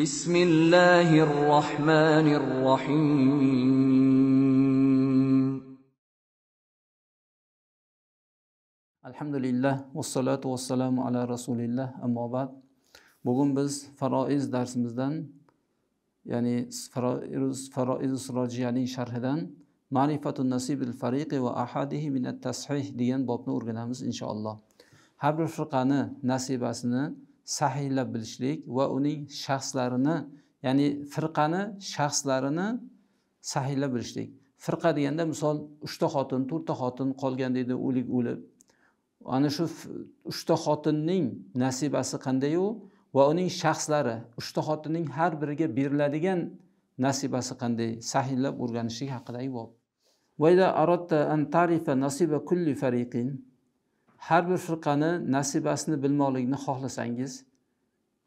بسم الله الرحمن الرحيم الحمد لله والصلاة والسلام على رسول الله أما بعد بقوم بس فرائز درس مزدان يعني فرائز سراجي يعني شرح دان معرفة النصيب الفريق وأحاده من التصحيح ديان بابنا أرغنامز إن شاء الله هبر فرقانة نصيب أسنان sahiylab bilishlik va uning shaxslarini ya'ni firqani shaxslarini sahiylab bilishlik firqa deganda misol uchta xotin to'rtta xotin qolgan deydi o'lik o'lib ana shu uchta xotinning nasibasi qandayu va uning shaxslari uchta xotinning har biriga beriladigan nasibasi qanday sahiylab o'rganishlik haqidagi bob har bir firqani nasibasini bilmoqlikni xohlasangiz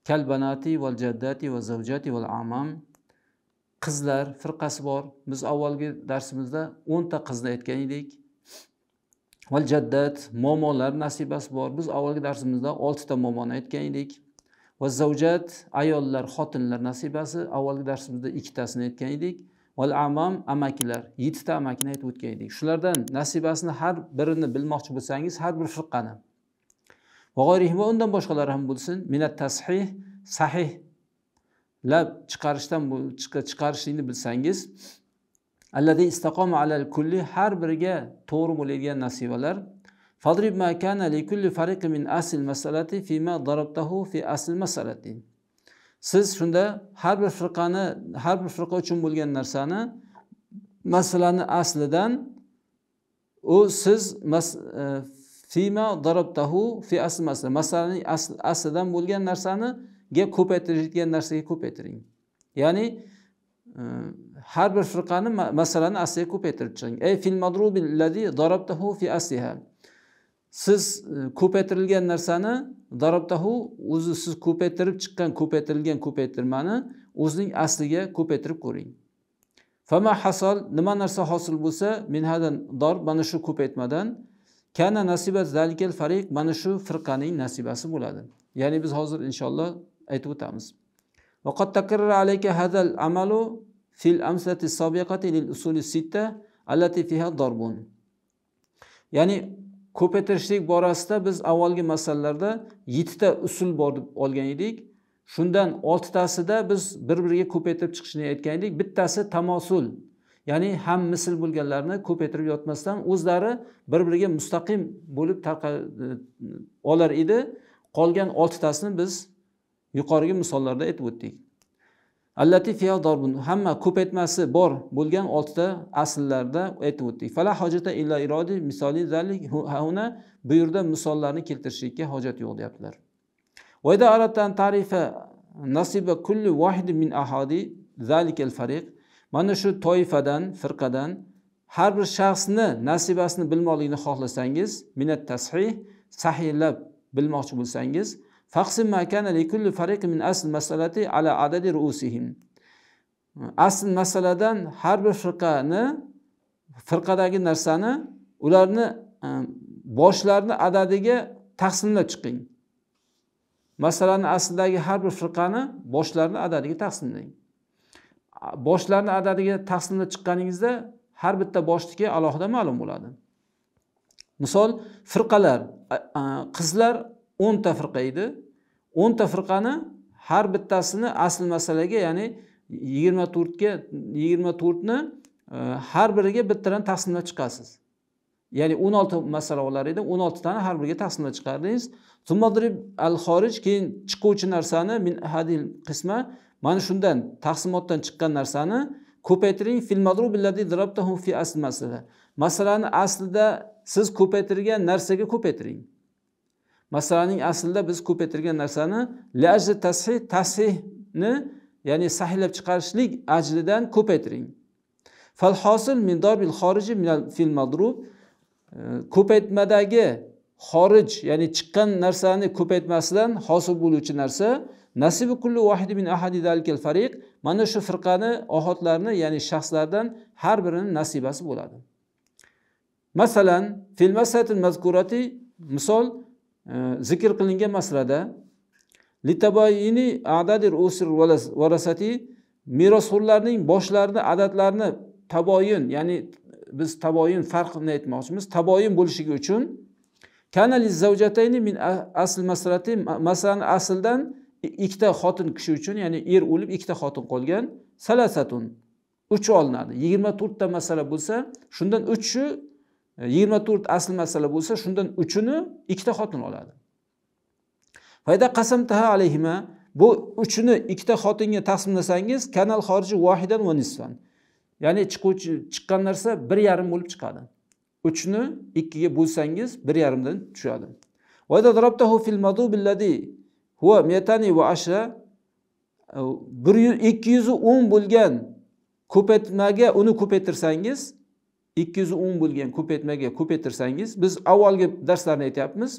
kal banati val jaddati va zavjati val amam qizlar firqasi bor biz avvalgi darsimizda o'nta qizni aytgan edik val jaddat momolar nasibasi bor biz avvalgi darsimizda oltita momoni aytgan edik va zavjat ayollar xotinlar nasibasi avvalgi darsimizda ikkitasini aytgan edik val amom amakilar yettita amakini aytib o'tgan edik shulardan nasibasini har birini bilmoqchi bo'lsangiz har bir firqani va undan boshqalari ham bo'lsin minat tashih sahih lab chiqarishdan chiqarishlikni bilsangiz alladi istaqoma alal kulli har biriga to'g'ri bo'ladigan nasibalar fadrib ma kana li kulli fariqi min asl masalati fima darabtahu fi asl masalati siz shunda har bir firqani har bir firqa uchun bo'lgan narsani masalani aslidan u siz e, fima darabtahu fi asl masala masalaning aslidan bo'lgan narsaniga ko'paytiradigan narsaga ko'paytiring ya'ni e, har bir firqani masalani asliga ko'paytirib chiqing ey fil madrubi allazi darabtahu fi asliha siz e, ko'paytirilgan narsani darobtahu o'zi siz ko'paytirib chiqqan ko'paytirilgan ko'paytirmani o'zining asliga ko'paytirib ko'ring fama hasol nima narsa hosil bo'lsa minhadan dor mana shu ko'paytmadan kana nasiba zalikal fariq mana shu firqaning nasibasi bo'ladi ya'ni biz hozir inshaalloh aytib o'tamiz ya'ni ko'paytirishlik borasida biz avvalgi masalalarda yettita usul bor deb olgan edik shundan oltitasida biz bir biriga ko'paytirib chiqishni aytgan edik bittasi tamosul ya'ni ham misl bo'lganlarni ko'paytirib yotmasdan o'zlari bir biriga mustaqim bo'lib tarqa e, olar edi qolgan oltitasini biz yuqorigi misollarda aytib o'tdik allati fiya darbun hamma ko'paytmasi bor bo'lgan oltita asllarda aytib o'tdik fala hojata illa irodi misoli zalik hauna bu yerda misollarni keltirishlikka hojat yo'q deyaptilar vayda aratan tarifa nasiba kulli vahidi min ahadi zalikal fariq mana shu toifadan firqadan har bir shaxsni nasibasini bilmoqlikni xohlasangiz minat tashih sahiylab bilmoqchi bo'lsangiz faqsim ma kana li kulli fariqin min asl masalati ala adadi ruusihim asl masaladan har bir firqani firqadagi narsani ularni boshlarni adadiga taqsimlab chiqing masalani aslidagi har bir firqani boshlarni adadiga taqsimlang boshlarni adadiga taqsimlab chiqqaningizda har bitta boshniki alohida ma'lum bo'ladi misol firqalar qizlar o'nta firqa edi o'nta firqani har bittasini asl masalaga ya'ni yigirma to'rtga yigirma to'rtni e, har biriga bittadan taqsimlab chiqasiz ya'ni o'n olti masala olar edi o'n oltitani har biriga taqsimlab chiqardingiz al xorij keyin chiquvchi narsani min hadil qisma mana shundan taqsimotdan chiqqan narsani ko'paytiring fi asl masala masalani aslida siz ko'paytirgan narsaga ko'paytiring masalaning aslida biz ko'paytirgan narsani lajli tasih tasihni ya'ni sahihlab chiqarishlik ajridan ko'paytiring falhosil mindobil xoriji fil madrub ko'paytmadagi xorij ya'ni chiqqan narsani ko'paytmasdan hosil bo'luvchi narsa nasibi kulli vahidi min ahadi fariq mana shu firqani ohotlarni ya'ni shaxslardan har birini nasibasi bo'ladi masalan fil masalatil mazkurati misol zikr qilingan masalada litaboyini adadir usr varasati merosxo'rlarning boshlarini adadlarini taboyin ya'ni biz taboyin farqini aytmoqchimiz taboyin bo'lishligi uchun min asl masrati masalani asldan ikkita xotin kishi uchun ya'ni er o'lib ikkita xotin qolgan salasatun uch olinadi yigirma to'rtta masala bo'lsa shundan uchi yigirma to'rt asl masala bo'lsa shundan uchini ikkita xotin oladi fayda qasamtaha alayhima bu uchini ikkita xotinga taqsimlasangiz kanal xoriji vohidan va nisfan ya'ni chiquvchi chiqqan narsa bir yarim bo'lib chiqadi uchni ikkiga bo'lsangiz bir yarimdan tushadi bir yuz ikki yuz o'n bo'lgan ko'paytmaga uni ko'paytirsangiz ikki yuz o'n bo'lgan ko'paytmaga ko'paytirsangiz biz avvalgi darslarni aytyapmiz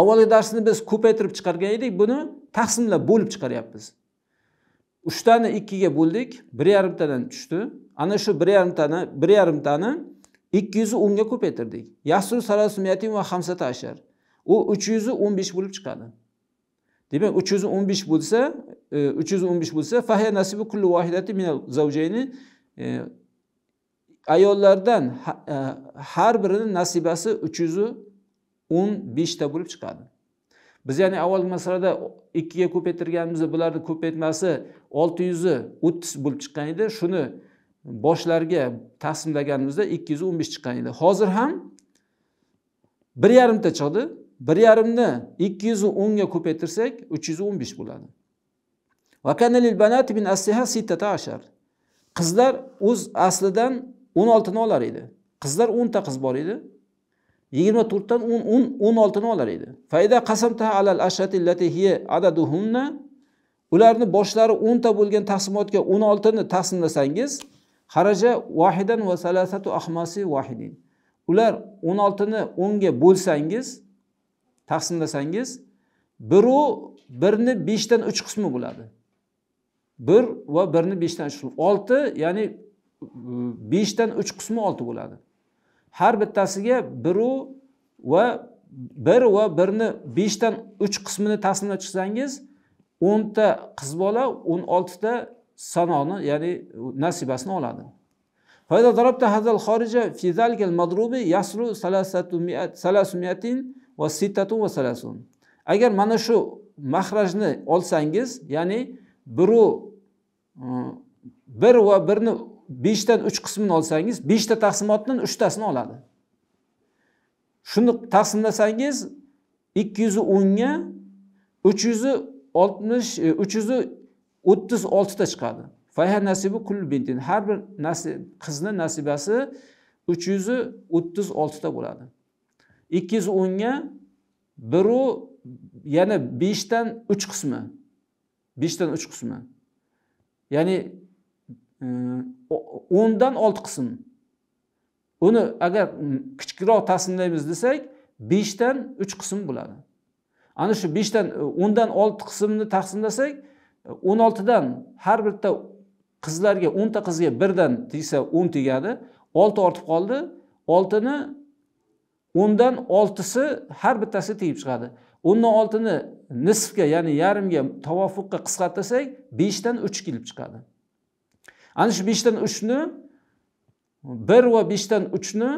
avvalgi darsni biz ko'paytirib chiqargan edik buni taqsimlab bo'lib chiqaryapmiz uchtani ikkiga bo'ldik bir yarimtadan tushdi ana shu bir yarimtani bir yarimtani ikki yuz o'nga ko'paytirdik yasu sarasumiyatin va hamsata ashar u uch yuz o'n besh bo'lib chiqadi demak uch yuz o'n besh bo'lsa e, uch yuz o'n besh bo'lsa fahiya nasibu kulli vahidati minal zavjayni e, ayollardan e, har birini nasibasi uch yuzu o'n beshta bo'lib chiqadi biz ya'ni avvalgi masalada ikkiga ko'paytirganimizda bularni ko'paytmasi olti yuzi o'ttiz bo'lib chiqqan edi shuni boshlarga taqsimlaganimizda ikki yuz o'n besh chiqqan edi hozir ham bir yarimta chiqdi bir yarimni ikki yuz o'nga ko'paytirsak uch yuz o'n besh bo'ladi qizlar o'z aslidan o'n oltini olar edi qizlar o'nta qiz bor edi yigirma to'rtdan o'n o'n o'n oltini olar edi fayda qasamta alal adaduhunna ularni boshlari o'nta bo'lgan taqsimotga o'n oltini taqsimlasangiz haraja vahidan va salasatu ahmasi vahidin ular o'n oltini o'nga bo'lsangiz taqsimlasangiz biru birni beshdan uch qismi bo'ladi bir va birni beshdan uch olti ya'ni beshdan uch qismi olti bo'ladi har bittasiga biru va bir va birni beshdan uch qismini taslimlab chiqsangiz o'nta qiz bola o'n oltita sanoni ya'ni nasibasini oladi agar mana shu mahrajni olsangiz ya'ni biru bir va birni beshdan uch qismini olsangiz beshta taqsimotdan uchtasini oladi shuni taqsimlasangiz ikki yuz o'nga uch yuz oltmish uch yuz o'ttiz oltita chiqadi har bir nasib qizni nasibasi uch yuz o'ttiz oltita bo'ladi ikki yuz o'nga biru yana beshdan uch qismi beshdan uch qismi ya'ni o'ndan olti qism uni agar kichikroq tasniflaymiz desak beshdan uch qism bo'ladi ana shu beshdan e, o'ndan olti qismni taqsimlasak e, o'n oltidan har bitta qizlarga o'nta qizga birdan tegsa o'n tegadi olti ortib qoldi oltini o'ndan oltisi har bittasiga tegib chiqadi o'ndan oltini nisfga ya'ni yarimga tavofuqqa qisqartirsak beshdan uch kelib chiqadi ana shu beshdan uchni bir va beshdan uchni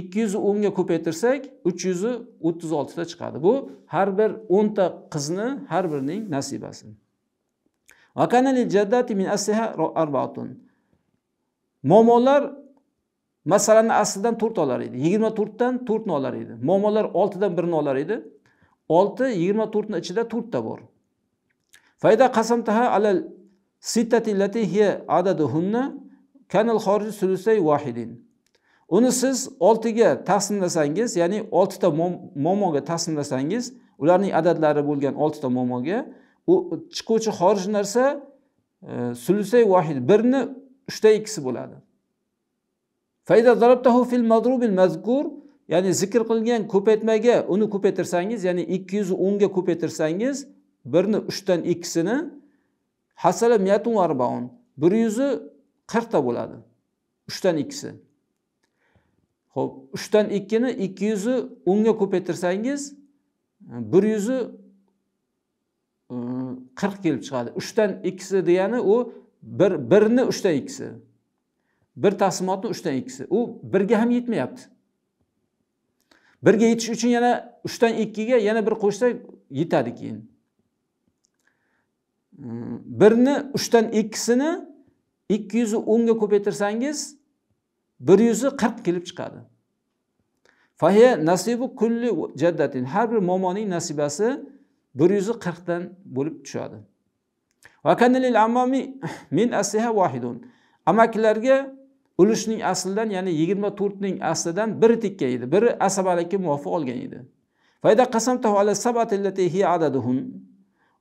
ikki yuz o'nga ko'paytirsak uch yuz o'ttiz oltita chiqadi bu har bir o'nta qizni har birining nasibasi muammolar masalani aslidan to'rt olar edi yigirma to'rtdan to'rtni olar edi muammolar oltidan birini olar edi olti yigirma to'rtni ichida to'rtta bor sittati lati hiya adaduhunna kanal xorij sulusay vahidin uni siz oltiga taqsimlasangiz ya'ni oltita momoga taqsimlasangiz ularning adadlari bo'lgan oltita momoga u chiquvchi xorij narsa e, sulusay vahid birni uchta ikkisi bo'ladi fayda zarabtahu fil al mazkur ya'ni zikr qilingan ko'paytmaga uni ko'paytirsangiz ya'ni ikki yuz o'nga ko'paytirsangiz birni uchdan ikkisini hasala miyatun arbaun bir yuzi qirqta bo'ladi uchdan ikkisi ho'p uchdan ikkini ikki yuzi o'nga ko'paytirsangiz bir yuzi e, qirq kelib chiqadi uchdan ikkisi degani u bir birni uchdan ikkisi bir taqsimotni uchdan ikkisi u birga ham yetmayapti birga yetish uchun yana uchdan ikkiga yana bir qo'shsak yetadi keyin birni uchdan ikkisini ikki yuzi o'nga ko'paytirsangiz bir yuzi qirq kelib chiqadi fahiya nasibu kulli jaddatin har bir momoning nasibasi bir yuzi qirqdan bo'lib tushadi min vahidun amakilarga ulushning aslidan ya'ni yigirma to'rtning aslidan biri tekkan edi biri asabalikka muvofiq olgan edi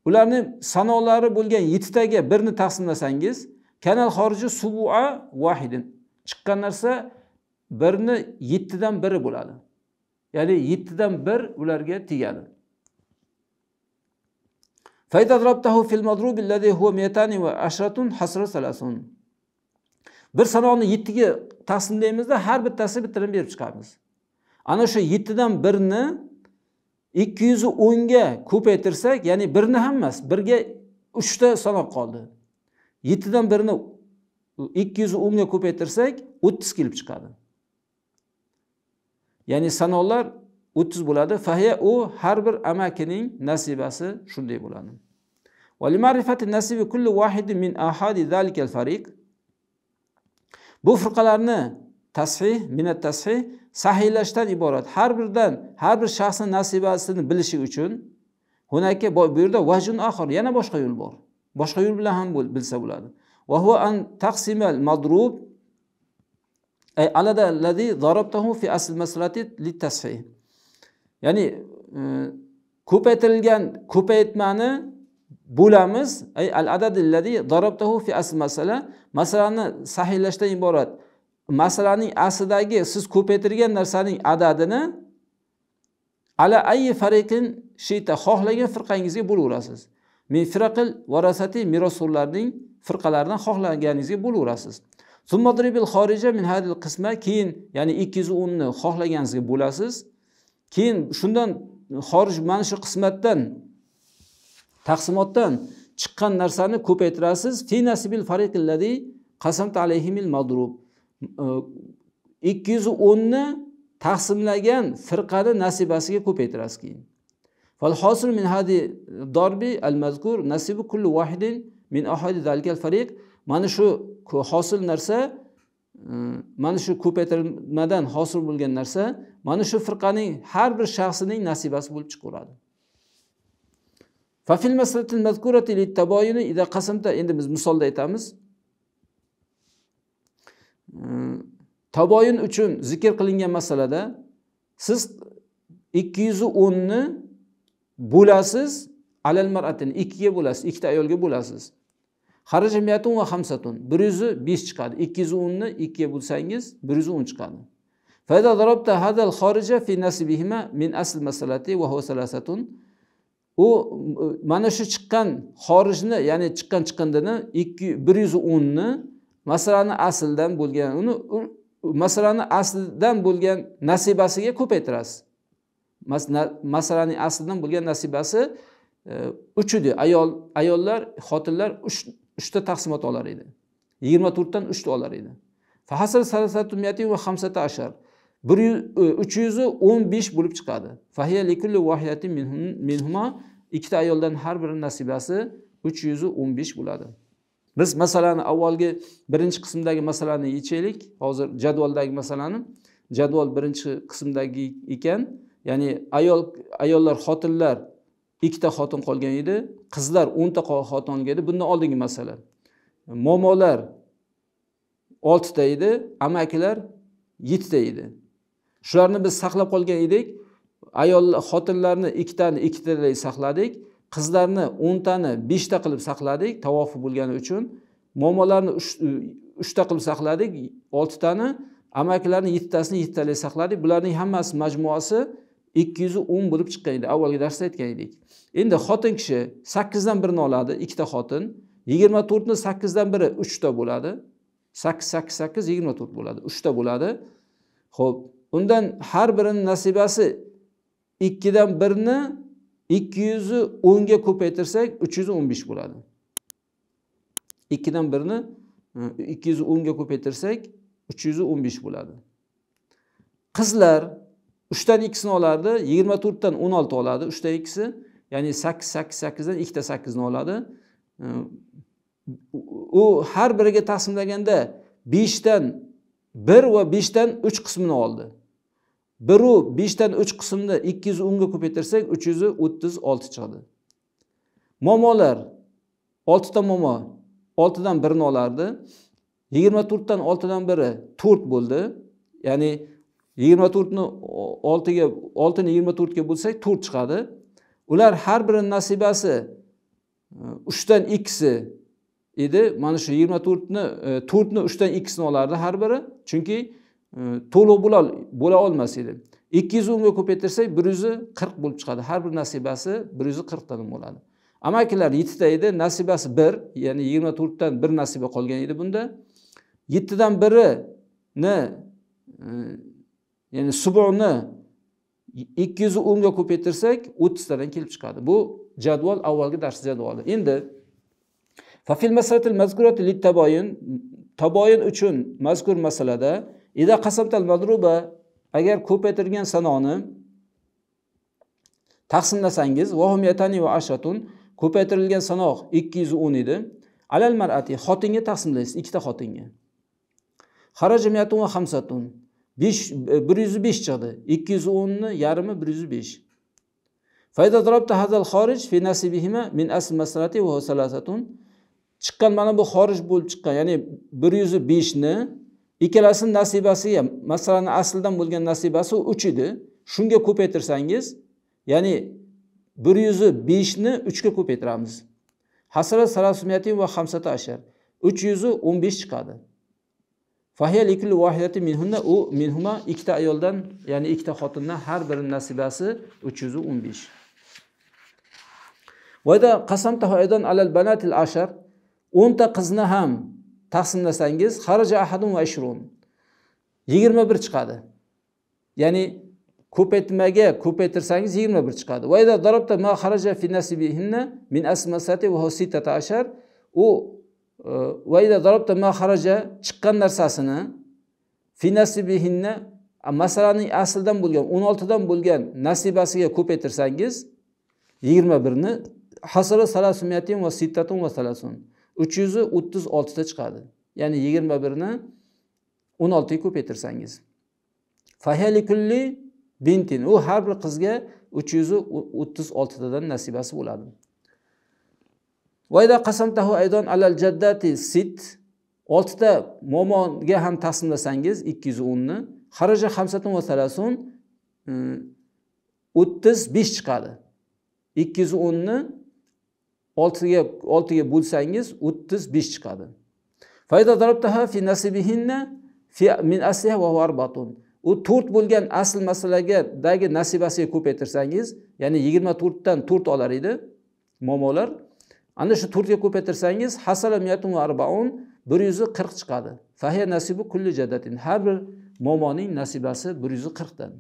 ularni sanolari bo'lgan yettitaga birni taqsimlasangiz kanal xoriji subua vahidin chiqqan narsa birni yettidan biri bo'ladi ya'ni yettidan bir ularga tegadi bir sanoni yettiga taqsimlaymizda har bittasi bittadan berib chiqamiz ana o'sha yettidan birni ikki yuz o'nga ko'paytirsak ya'ni birni ham emas birga uchta sanoq qoldi yettidan birini ikki yuz o'nga ko'paytirsak o'ttiz kelib chiqadi ya'ni sanoqlar o'ttiz bo'ladi fahya u har bir amakining nasibasi shunday bo'ladi bu firqalarni tasfih minat tasfih sahiylashdan iborat har birdan har bir shaxsni nasibasini bilishi uchun hunaka bu yerda vajun axir yana boshqa yo'l bor boshqa yo'l bilan ham bilsa bo'ladi va huwa an taqsimal madrub ay alada allazi darabtahu fi asl maslati litasfih ya'ni e, ko'paytirilgan ko'paytmani bo'lamiz ay al adad adadillazi darabtahu fi asl masala masalani sahiylashdan iborat masalaning aslidagi siz ko'paytirgan narsaning adadini ala ayi fariqin shita xohlagan firqangizga bo'laverasiz min firaqil varasati merosxo'rlarning firqalaridan xohlaganingizga bo'laverasiz summodribil xorija min hadil qisma keyin ya'ni ikki yuz o'nni xohlaganingizga bo'lasiz keyin shundan xorij mana shu qismatdan taqsimotdan chiqqan narsani ko'paytirasiz qasamta alayhimil madrub Э, ikki yuz o'nni taqsimlagan firqani nasibasiga ko'paytirasiz keyin فالحاصل من هذه الضرب المذكور نصيب كل واحد من أحد ذلك fariq mana shu hosil narsa e, mana shu ko'paytirmadan hosil bo'lgan narsa mana shu firqaning har bir shaxsining nasibasi bo'lib chiqaveradi fafil maslatil mazkurati litaboyini ida qasamta endi biz misolda aytamiz taboyun uchun zikr qilingan masalada siz ikki yuz o'nni bo'lasiz alal maratin ikkiga bo'lasiz ikkita ayolga bo'lasiz harajamiyatun va hamsatun bir yuz besh chiqadi ikki yuz o'nni ikkiga bo'lsangiz bir yuz o'n chiqadi فإذا ضربت هذا الخارج في نسبهما من أصل مسألتي وهو ثلاثة u mana shu chiqqan xorijni ya'ni chiqqan chiqindini ikki bir yuz o'nni masalani asldan bo'lgan uni masalani aslidan bo'lgan nasibasiga ko'paytirasiz masalaning aslidan bo'lgan nasibasi e, edi ayol ayollar xotinlar uchta taqsimot olar edi yigirma to'rtdan uchta olar edi fahasr va hamsata ashar bir yuz e, uch yuzi o'n besh bo'lib chiqadi likulli minhuma ikkita ayoldan har biri nasibasi uch yuzi o'n besh bo'ladi biz masalani avvalgi birinchi qismdagi masalani yechaylik hozir jadvaldagi masalani jadval birinchi qismdagi ekan ya'ni ayol ayollar xotinlar ikkita xotin qolgan edi qizlar o'nta xotin olgan edi bundan oldingi masala momolar oltita edi amakilar yettita edi shularni biz saqlab qolgan edik ayol xotinlarni ikkitani ikkitalay saqladik qizlarni o'ntani beshta qilib saqladik tavofi bo'lgani uchun momolarni e, uchta qilib saqladik oltitani amakilarni yettitasini yettitalik saqladik bularning hammasi majmuasi ikki yuz o'n bo'lib chiqqan edi avvalgi darsda aytgan edik endi xotin kishi sakkizdan birini oladi ikkita xotin yigirma to'rtni sakkizdan biri uchta bo'ladi sakkiz sakkiz sakkiz yigirma to'rt bo'ladi uchta bo'ladi ho'p undan har birini nasibasi ikkidan birni ikki yuzni o'nga ko'paytirsak uch yuz o'n besh bo'ladi ikkidan birni e, ikki yuz o'nga ko'paytirsak uch yuz o'n besh bo'ladi qizlar uchdan ikkisini olardi yigirma to'rtdan o'n olti oladi uchdan ikkisi ya'ni sakkiz sakkiz sakkizdan ikkita sakkizni oladi e, u har biriga taqsimlaganda beshdan bir va beshdan uch qismini oldi biru beshdan uch qismni ikki yuz o'nga ko'paytirsak uch yuz o'ttiz olti chiqadi momolar oltita momo oltidan birini olardi yigirma to'rtdan oltidan biri to'rt bo'ldi ya'ni yigirma to'rtni oltiga oltini yigirma to'rtga bo'lsak to'rt chiqadi ular har birini nasibasi e, uchdan ikkisi edi mana shu yigirma to'rtni e, to'rtni uchdan ikkisini olardi har biri chunki to'lov bo'la bo'la olmas edi ikki yuz o'nga ko'paytirsak bir yuz qirq bo'lib chiqadi har bir nasibasi bir yuz qirqtadan bo'ladi amakilar yettita edi nasibasi bir ya'ni yigirma to'rtdan bir nasiba qolgan edi bunda yettidan birini e, ya'ni subuni ikki yuz o'nga ko'paytirsak o'ttiztadan kelib chiqadi bu jadval avvalgi dars jadvali endi fafil mazkurati uchun mazkur masalada ida qasamtal madruba agar ko'paytirgan sanoni taqsimlasangiz vahum yatani va ashatun ko'paytirilgan sanoq 210 edi alal mar'ati xotinga taqsimlaysiz ikkita xotinga xarajamiyatun va hamsatun 5 105 chiqdi 210 ni yarimi 105 Fayda darabta hadal xorij fi nasibihima min asl masrati va salasatun chiqqan mana bu xorij bo'lib chiqqan ya'ni 105 ni ikkalasini ham masalan aslidan bo'lgan nasibasi uch edi shunga ko'paytirsangiz ya'ni bir yuzi beshni uchga ko'paytiramiz hasrat salasumiyati va hamsata ashar uch yuzi o'n besh chiqadi u minhuma ikkita ayoldan ya'ni ikkita xotindan har birini nasibasi uch yuz o'n besh vada qasamta alal banatil ashar o'nta qizni ham taqsimlasangiz xaraja ahadun va ishrun 21 chiqadi ya'ni ko'paytmaga ko'paytirsangiz yigirma bir chiqadi vayda darobta ma xaraja fi nasibihinna min asmasati va sitata ashar u e, vayda darobta ma xaraja chiqqan narsasini fi nasibihinna masalaning aslidan bo'lgan 16 dan bo'lgan nasibasiga ko'paytirsangiz yigirma birni hasri salasumiyatin va sittatun va salasun uch yuz o'ttiz oltita chiqadi ya'ni yigirma birni o'n oltiga ko'paytirsangiz bintin u har bir qizga uch yuz o'ttiz oltitadan nasibasi bo'ladi oltita momoga ham taqsimlasangiz ikki yuz o'nni haraja hamsatun va talasun e, o'ttiz besh chiqadi ikki yuz o'nni oltiga oltiga bo'lsangiz o'ttiz besh chiqadi u to'rt bo'lgan asl masalagadagi nasibasiga ko'paytirsangiz ya'ni yigirma to'rtdan to'rt olar edi muammolar ana shu to'rtga ko'paytirsangiz bir yuz qirq chiqadi har bir muammoning nasibasi bir yuz qirqdan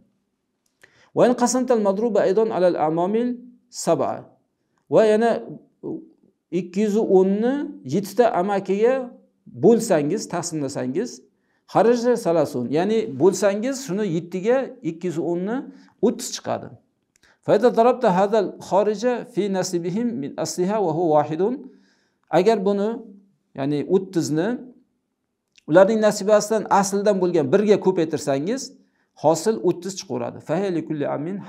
va yana ikki yuz o'nni yettita amakiga bo'lsangiz taqsimlasangiz haraja salasun ya'ni bo'lsangiz shuni yettiga ikki yuz o'nni o'ttiz chiqadi agar buni ya'ni o'ttizni ularning nasibasidan aslidan bo'lgan birga ko'paytirsangiz hosil o'ttiz chiqaveradi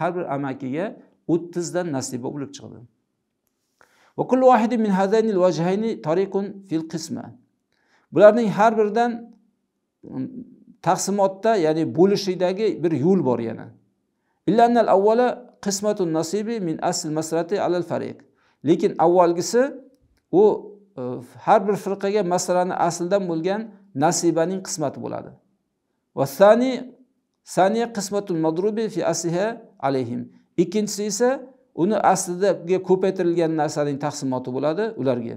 har bir amakiga o'ttizdan nasiba bo'lib chiqadi وكل واحد من هذين الوجهين طريق في القسمة bularning har biridan taqsimotda ya'ni bo'lishidagi bir yo'l bor yana illannal avvala qismatun nasibi min asl masrati alal fariq lekin avvalgisi u har bir firqaga masalani asldan bo'lgan nasibaning qismati bo'ladi vasani saniya qismatul madrubi fi asiha alayhim ikkinchisi esa uni aslida ko'paytirilgan narsaning taqsimoti bo'ladi ularga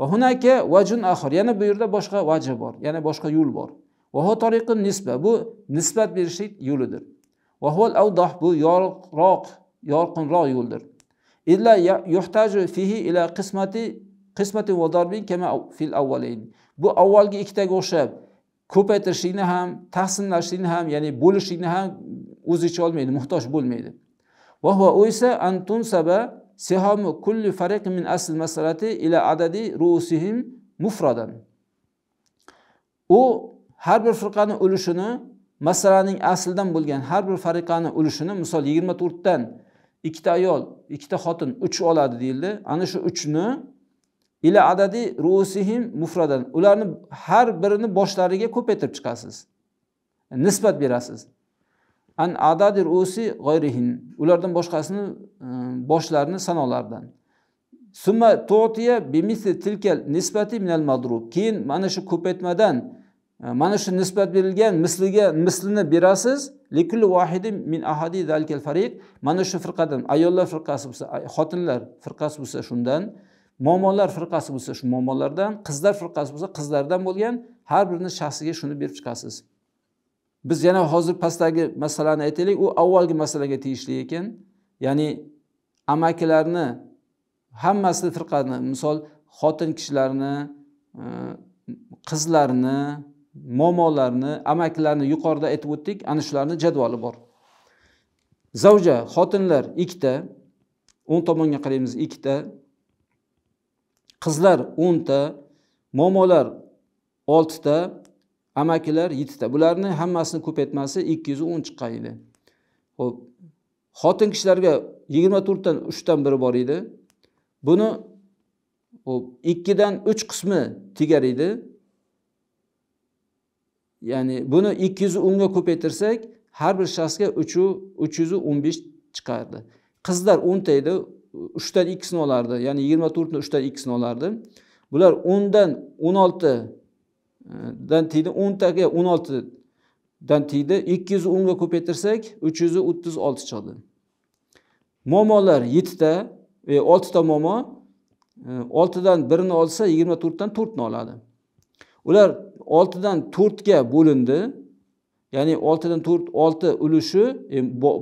va hunaka vajun axir yana bu yerda boshqa vaja bor yana boshqa yo'l bor vaho tariqin nisba bu nisbat berishlik yo'lidir vahuval avdoh bu yorqroq yorqinroq yo'ldir illa yuhtaju fihi ila qismati qismati va darbin kama fil avvalayn bu avvalgi ikkitaga o'xshab ko'paytirishlikni ham taqsimlashlikni ham ya'ni bo'lishlikni ham o'z ichiga olmaydi muhtoj bo'lmaydi va huwa u esa antun saba sihamu kulli fariq min asl masalati ila adadi ruusihim mufradan u har bir firqani ulushini هر بر bo'lgan har مثال fariqani ulushini 2 تا to'rtdan 2 تا ikkita 3 uch ديلدي deyildi شو 3 نو ila عدد رؤوسهم مفردا ularni هر birini boshlariga ko'paytirib chiqasiz نسبت berasiz an adadir usi g'oyrihin ulardan boshqasini e, boshlarini sanolardan summa totiya bimisli tilkal nisbati minal madrub keyin mana shu ko'paytmadan e, mana shu nisbat berilgan misliga mislini berasiz likulli vahidi min ahadi zalikal fariq mana shu firqadan ayollar firqasi bo'lsa xotinlar firqasi bo'lsa shundan muammolar firqasi bo'lsa shu muammolardan qizlar firqasi bo'lsa qizlardan bo'lgan har birini shaxsiga shuni berib chiqasiz biz yana hozir pastdagi masalani aytaylik u avvalgi masalaga tegishli ekan ya'ni amakilarni hammasini firqani misol xotin kishilarni e, qizlarni momolarni amakilarni yuqorida aytib o'tdik ana shularni jadvali bor zavja xotinlar ikkita o'ng tomonga qaraymiz ikkita qizlar o'nta momolar oltita amakilar yettita bularni hammasini ko'paytmasi ikki yuz o'n chiqqan edi ho'p xotin kishilarga yigirma to'rtdan uchdan biri bor edi buni ho'p ikkidan uch qismi tegar edi ya'ni buni ikki yuz o'nga ko'paytirsak har bir shaxsga uchu uch yuz o'n besh chiqardi qizlar o'nta edi uchdan ikkisini olardi ya'ni yigirma to'rtni uchdan ikkisini olardi bular o'ndan o'n olti dan tegdi o'ntaga o'n oltidan tegdi ikki yuz o'nga ko'paytirsak uch yuz o'ttiz olti chiqdi muammolar yettita oltita muammo e, oltidan birini olsa yigirma to'rtdan to'rtni oladi ular oltidan to'rtga bo'lindi ya'ni oltidan to'rt olti ulushi e,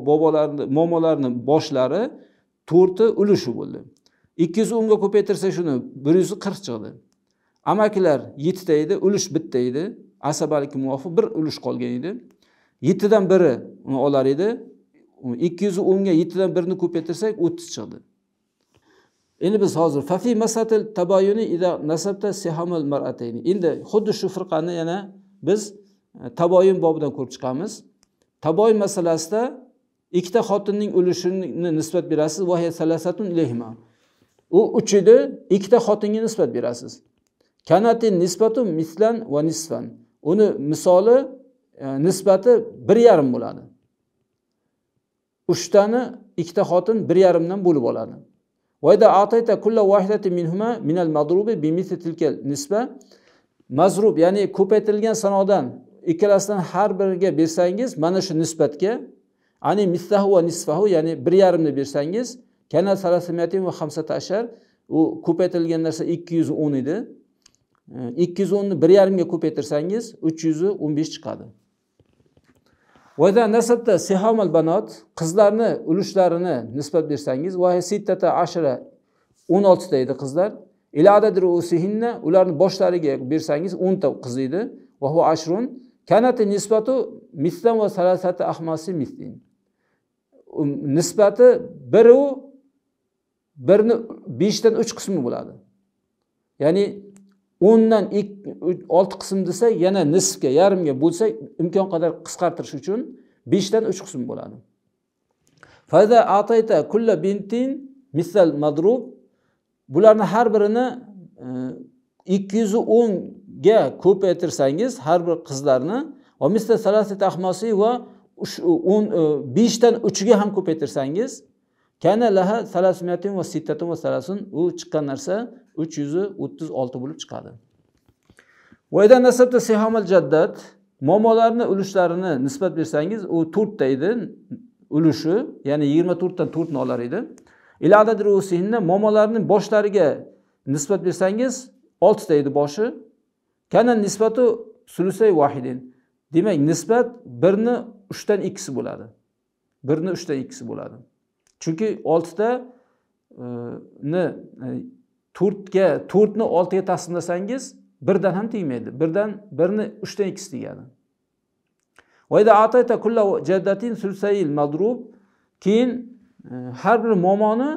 bobolarni momolarni boshlari to'rti ulushi bo'ldi ikki yuz o'nga ko'paytirsak shuni bir yuz qirq chiqdi amakilar yettita edi ulush bitta edi asabalikka muvofiq bir ulush qolgan edi yettidan biri uni olar edi ikki yuz o'nga yettidan birini ko'paytirsak o'ttiz chiqdi endi biz hozir fafi masatil tabayuni ida nasabta sihamal endi xuddi shu firqani yana biz e, taboyin bobidan ko'rib chiqamiz taboyin masalasida ikkita xotinning ulushini nisbat berasiz u uch edi ikkita xotinga nisbat berasiz kanatin nisbatu mislan va nisfan uni misoli e, nisbati bir yarim bo'ladi uchtani ikkita xotin bir yarimdan bo'lib oladi mazrub ya'ni ko'paytirilgan sanodan ikkalasidan har biriga bersangiz mana shu nisbatga ani mislahu va nisfahu ya'ni bir yarimni bersangiz kana salasimyatin va hamsata ashar u ko'paytirilgan narsa ikki yuz o'n edi ikki yuz o'nni bir yarimga ko'paytirsangiz uch yuz o'n besh chiqadi banot qizlarni ulushlarini nisbat bersangiz sittata ashra o'n oltita edi qizlar ularni boshlariga bersangiz o'nta qiz edi ashrun kanati nisbatu mislan va salasati ahmasi mislin um, nisbati biru birni beshdan uch qismi bo'ladi ya'ni o'ndan olti qism desa yana nisfga yarimga bo'lsak imkon qadar qisqartirish uchun beshdan uch qism bo'ladi fada atayta kulla bintin misal madrub bularni har birini e, ikki yuz o'nga ko'paytirsangiz har bir qizlarni va misal salasi ahmosi va o'n e, beshdan uchiga ham ko'paytirsangiz kana laha salasmiyatin va sittatun va salasun u chiqqan narsa uch yuz o'ttiz olti bo'lib chiqadi vayda jaddat momolarni ulushlarini nisbat bersangiz u to'rtta edi ulushi ya'ni yigirma to'rtdan to'rtni olar edi momolarni boshlariga nisbat bersangiz oltita edi boshi kana nisbatu sulusay vahidin demak nisbat birni uchdan ikkisi bo'ladi birni uchdan ikkisi bo'ladi chunki oltita e, ni e, to'rtga to'rtni oltiga taqsimlasangiz birdan ham tegmaydi birdan birni uchdan ikkisi tegadi keyin e, har bir momoni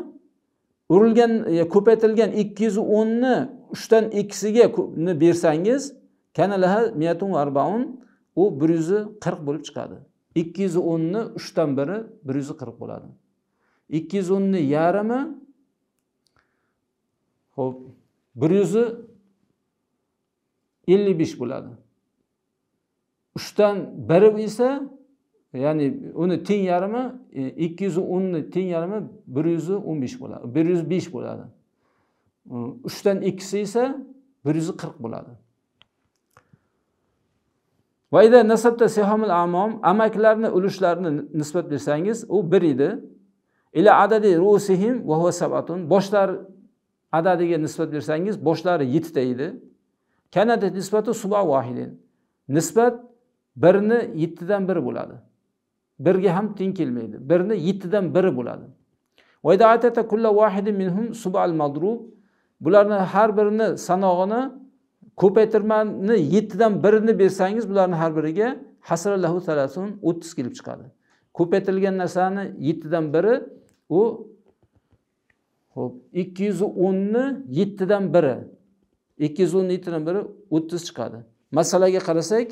urilgan ko'paytirilgan ikki yuz o'nni uchdan ikkisiga bersangiz u bir yuz qirq bo'lib chiqadi ikki yuz o'nni uchdan biri bir yuz qirq bo'ladi ikki yuz o'nni yarmi ho'p bir yuzi ellik besh bo'ladi uchdan biri esa ya'ni uni teng yarmi e, ikki yuz o'nni teng yarmi bir yuz o'n besh bo'ladi bir yuz besh bo'ladi uchdan ikkisi esa bir yuz qirq bo'ladi va amakilarni ulushlarini nisbat bersangiz u bir edi ila adadi rusihim va huwa sabatun boshlar adadiga nisbat bersangiz boshlari 7 ta edi kanada nisbati suba vahidin nisbat birni 7 dan 1 bo'ladi birga ham teng kelmaydi birni 7 dan 1 bo'ladi kulla minhum madrub bularni har birini sanog'ini ko'paytirmani 7 dan 1 ni bersangiz bularning har biriga hasralahu talasun 30 kelib chiqadi ko'paytirilgan narsani 7 dan 1 u ho'p ikki yuz o'nni yettidan biri ikki yuz o'nni yettidan biri o'ttiz chiqadi masalaga qarasak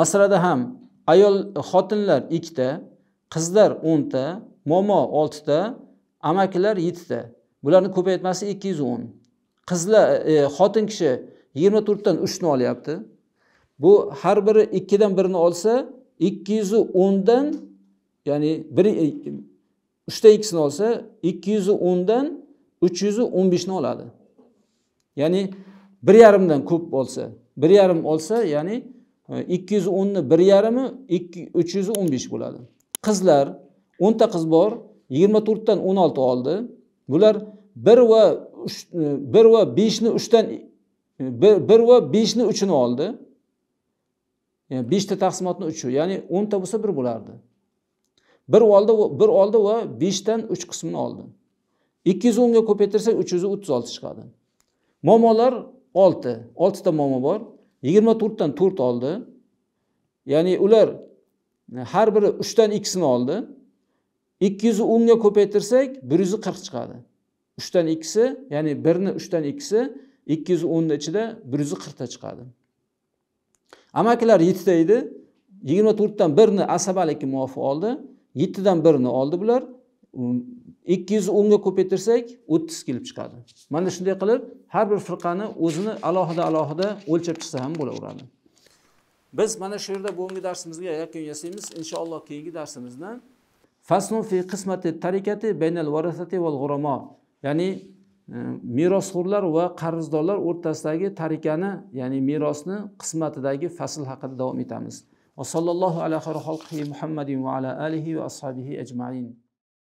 masalada ham ayol xotinlar ikkita qizlar o'nta momo oltita amakilar yettita bularni ko'paytmasi ikki yuz o'n qizlar e, xotin kishi yigirma to'rtdan uchni olyapti bu har biri ikkidan birini olsa ikki yuz o'ndan ya'ni bir uchta ikkisini olsa ikki yuz o'ndan uch yuz o'n beshni oladi ya'ni bir yarimdan ko'p olsa bir yarim olsa ya'ni e, ikki yuz o'nni bir yarimi ikki uch yuz o'n besh bo'ladi qizlar o'nta qiz bor yigirma to'rtdan o'n olti oldi bular bir va uch e, bir va beshni uchdan e, bir va beshni uchini oldi beshta taqsimotni uchi ya'ni o'nta bo'lsa bir bo'lardi bir oldi bir oldi va beshdan uch qismini oldi ikki yuz o'nga ko'paytirsak uch yuz o'ttiz olti chiqadi muammolar olti oltita muammo bor yigirma to'rtdan to'rt oldi ya'ni ular e, har biri uchdan ikkisini oldi ikki yuz o'nga ko'paytirsak bir yuz qirq chiqadi uchdan ikkisi ya'ni birni uchdan ikkisi ikki yuz o'nni ichida bir yuz qirqta chiqadi amakilar yettita edi yigirma to'rtdan birni asabalikka muvofiq oldi yettidan birini oldi bular um, ikki yuz o'nga ko'paytirsak o'ttiz kelib chiqadi mana shunday qilib har bir firqani o'zini alohida alohida o'lchab chiqsa ham bo'laveradi biz mana shu yerda bugungi darsimizga yakun yasaymiz inshaalloh keyingi darsimizda fasnufi qismati tarikati baynal varasati val g'uromo ya'ni e, merosxo'rlar va qarzdorlar o'rtasidagi tarikani ya'ni merosni qismatidagi fasl haqida davom etamiz وصلى الله على خير خلقه محمد وعلى آله وأصحابه أجمعين